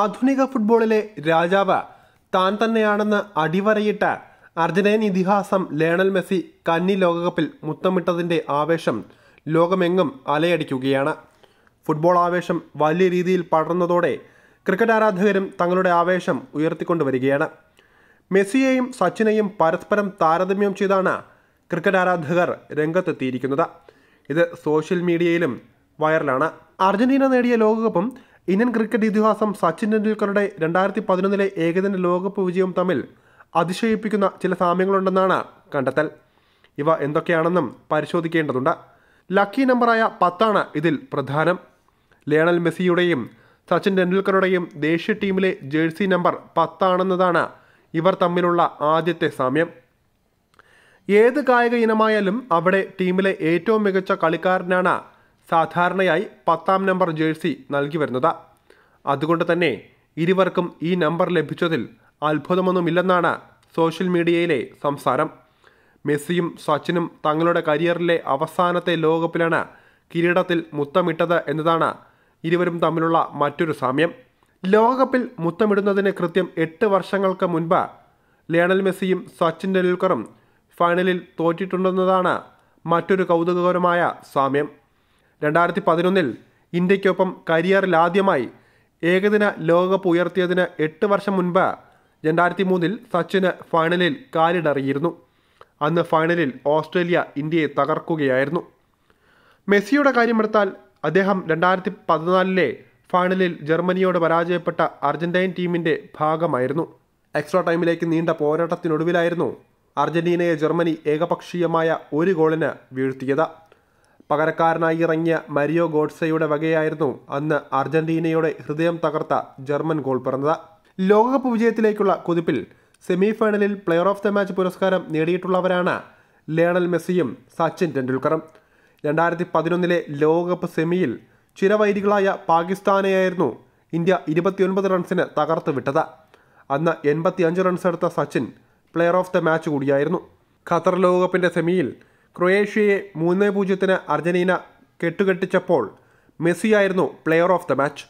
ആധുനിക ഫുട്ബോളിലെ രാജാവ് താൻ തന്നെയാണെന്ന് അടിവരയിട്ട് അർജന്റൈൻ ഇതിഹാസം ലേണൽ മെസ്സി കന്നി ലോകകപ്പിൽ മുത്തമിട്ടതിൻ്റെ ആവേശം ലോകമെങ്ങും അലയടിക്കുകയാണ് ഫുട്ബോൾ ആവേശം വലിയ രീതിയിൽ പടർന്നതോടെ ക്രിക്കറ്റ് ആരാധകരും തങ്ങളുടെ ആവേശം ഉയർത്തിക്കൊണ്ടുവരികയാണ് മെസ്സിയെയും സച്ചിനെയും പരസ്പരം താരതമ്യം ചെയ്താണ് ക്രിക്കറ്റ് ആരാധകർ രംഗത്തെത്തിയിരിക്കുന്നത് ഇത് സോഷ്യൽ മീഡിയയിലും വൈറലാണ് അർജന്റീന നേടിയ ലോകകപ്പും ഇന്ത്യൻ ക്രിക്കറ്റ് ഇതിഹാസം സച്ചിൻ ടെണ്ടുൽക്കറുടെ രണ്ടായിരത്തി പതിനൊന്നിലെ ഏകദിന ലോകകപ്പ് വിജയം തമ്മിൽ അതിശയിപ്പിക്കുന്ന ചില സാമ്യങ്ങളുണ്ടെന്നാണ് കണ്ടെത്തൽ ഇവ എന്തൊക്കെയാണെന്നും പരിശോധിക്കേണ്ടതുണ്ട് ലക്കി നമ്പറായ പത്താണ് ഇതിൽ പ്രധാനം ലയണൽ മെസ്സിയുടെയും സച്ചിൻ ടെണ്ടുൽക്കറുടെയും ദേശീയ ടീമിലെ ജേഴ്സി നമ്പർ പത്താണെന്നതാണ് ഇവർ തമ്മിലുള്ള ആദ്യത്തെ സാമ്യം ഏത് കായിക ഇനമായാലും അവിടെ ടീമിലെ ഏറ്റവും മികച്ച കളിക്കാരനാണ് സാധാരണയായി പത്താം നമ്പർ ജേഴ്സി നൽകി വരുന്നത് അതുകൊണ്ട് തന്നെ ഇരുവർക്കും ഈ നമ്പർ ലഭിച്ചതിൽ അത്ഭുതമൊന്നുമില്ലെന്നാണ് സോഷ്യൽ മീഡിയയിലെ സംസാരം മെസ്സിയും സച്ചിനും തങ്ങളുടെ കരിയറിലെ അവസാനത്തെ ലോകകപ്പിലാണ് കിരീടത്തിൽ മുത്തമിട്ടത് എന്നതാണ് ഇരുവരും തമ്മിലുള്ള മറ്റൊരു സാമ്യം ലോകകപ്പിൽ മുത്തമിടുന്നതിന് കൃത്യം എട്ട് വർഷങ്ങൾക്ക് മുൻപ് ലയണൽ മെസ്സിയും സച്ചിൻ ടെണ്ടുൽക്കറും ഫൈനലിൽ തോറ്റിട്ടുണ്ടെന്നതാണ് മറ്റൊരു കൗതുകകരമായ സാമ്യം രണ്ടായിരത്തി പതിനൊന്നിൽ ഇന്ത്യക്കൊപ്പം കരിയറിൽ ആദ്യമായി ഏകദിന ലോകകപ്പ് ഉയർത്തിയതിന് എട്ട് വർഷം മുൻപ് രണ്ടായിരത്തി മൂന്നിൽ സച്ചിന് ഫൈനലിൽ കാലിടറിയിരുന്നു അന്ന് ഫൈനലിൽ ഓസ്ട്രേലിയ ഇന്ത്യയെ തകർക്കുകയായിരുന്നു മെസ്സിയുടെ കാര്യമെടുത്താൽ അദ്ദേഹം രണ്ടായിരത്തി പതിനാലിലെ ഫൈനലിൽ ജർമ്മനിയോട് പരാജയപ്പെട്ട അർജന്റൈൻ ടീമിൻ്റെ ഭാഗമായിരുന്നു എക്സ്ട്രാ ടൈമിലേക്ക് നീണ്ട പോരാട്ടത്തിനൊടുവിലായിരുന്നു അർജന്റീനയെ ജർമ്മനി ഏകപക്ഷീയമായ ഒരു ഗോളിന് വീഴ്ത്തിയത് പകരക്കാരനായി ഇറങ്ങിയ മരിയോ ഗോഡ്സയുടെ വകയായിരുന്നു അന്ന് അർജന്റീനയുടെ ഹൃദയം തകർത്ത ജർമ്മൻ ഗോൾ പിറന്നത് ലോകകപ്പ് വിജയത്തിലേക്കുള്ള കുതിപ്പിൽ സെമിഫൈനലിൽ പ്ലെയർ ഓഫ് ദ മാച്ച് പുരസ്കാരം നേടിയിട്ടുള്ളവരാണ് ലയണൽ മെസ്സിയും സച്ചിൻ ടെണ്ടുൽക്കറും രണ്ടായിരത്തി പതിനൊന്നിലെ ലോകകപ്പ് സെമിയിൽ ചിരവൈരികളായ പാകിസ്ഥാനെയായിരുന്നു ഇന്ത്യ ഇരുപത്തിയൊൻപത് റൺസിന് തകർത്ത് വിട്ടത് അന്ന് എൺപത്തിയഞ്ച് റൺസ് എടുത്ത Sachin player of the match കൂടിയായിരുന്നു ഖത്തർ ലോകകപ്പിൻ്റെ സെമിയിൽ ക്രൊയേഷ്യയെ മൂന്ന് പൂജ്യത്തിന് അർജന്റീന കെട്ടുകെട്ടിച്ചപ്പോൾ മെസ്സിയായിരുന്നു പ്ലെയർ ഓഫ് ദ മാച്ച്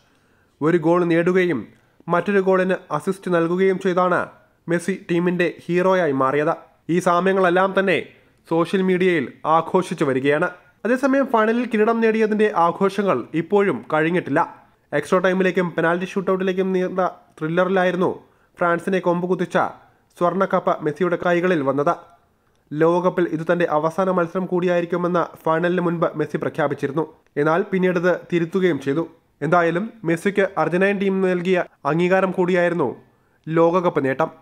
ഒരു ഗോൾ നേടുകയും മറ്റൊരു ഗോളിന് അസിസ്റ്റ് നൽകുകയും ചെയ്താണ് മെസ്സി ടീമിൻ്റെ ഹീറോയായി മാറിയത് ഈ സാമ്യങ്ങളെല്ലാം തന്നെ സോഷ്യൽ മീഡിയയിൽ ആഘോഷിച്ചു വരികയാണ് അതേസമയം ഫൈനലിൽ കിരീടം നേടിയതിൻ്റെ ആഘോഷങ്ങൾ ഇപ്പോഴും കഴിഞ്ഞിട്ടില്ല എക്സ്ട്രാ ടൈമിലേക്കും പെനാൽറ്റി ഷൂട്ടൗട്ടിലേക്കും നീണ്ട ത്രില്ലറിലായിരുന്നു ഫ്രാൻസിനെ കൊമ്പ് കുത്തിച്ച സ്വർണ്ണക്കപ്പ് മെസ്സിയുടെ കൈകളിൽ വന്നത് ലോകകപ്പിൽ ഇത് തന്റെ അവസാന മത്സരം കൂടിയായിരിക്കുമെന്ന ഫൈനലിന് മുൻപ് മെസ്സി പ്രഖ്യാപിച്ചിരുന്നു എന്നാൽ പിന്നീട് തിരുത്തുകയും ചെയ്തു എന്തായാലും മെസ്സിക്ക് അർജന്റീൻ ടീം നൽകിയ അംഗീകാരം കൂടിയായിരുന്നു ലോകകപ്പ് നേട്ടം